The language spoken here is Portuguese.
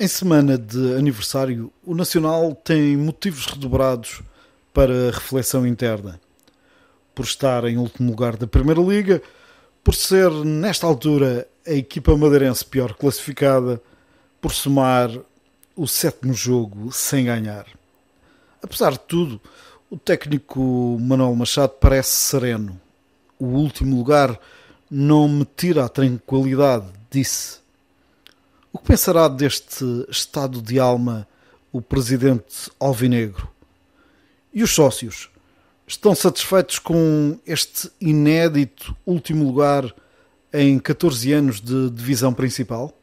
Em semana de aniversário, o Nacional tem motivos redobrados para reflexão interna. Por estar em último lugar da Primeira Liga, por ser, nesta altura, a equipa madeirense pior classificada, por somar o sétimo jogo sem ganhar. Apesar de tudo, o técnico Manuel Machado parece sereno. O último lugar não me tira a tranquilidade, disse o que pensará deste estado de alma o presidente Alvinegro? E os sócios? Estão satisfeitos com este inédito último lugar em 14 anos de divisão principal?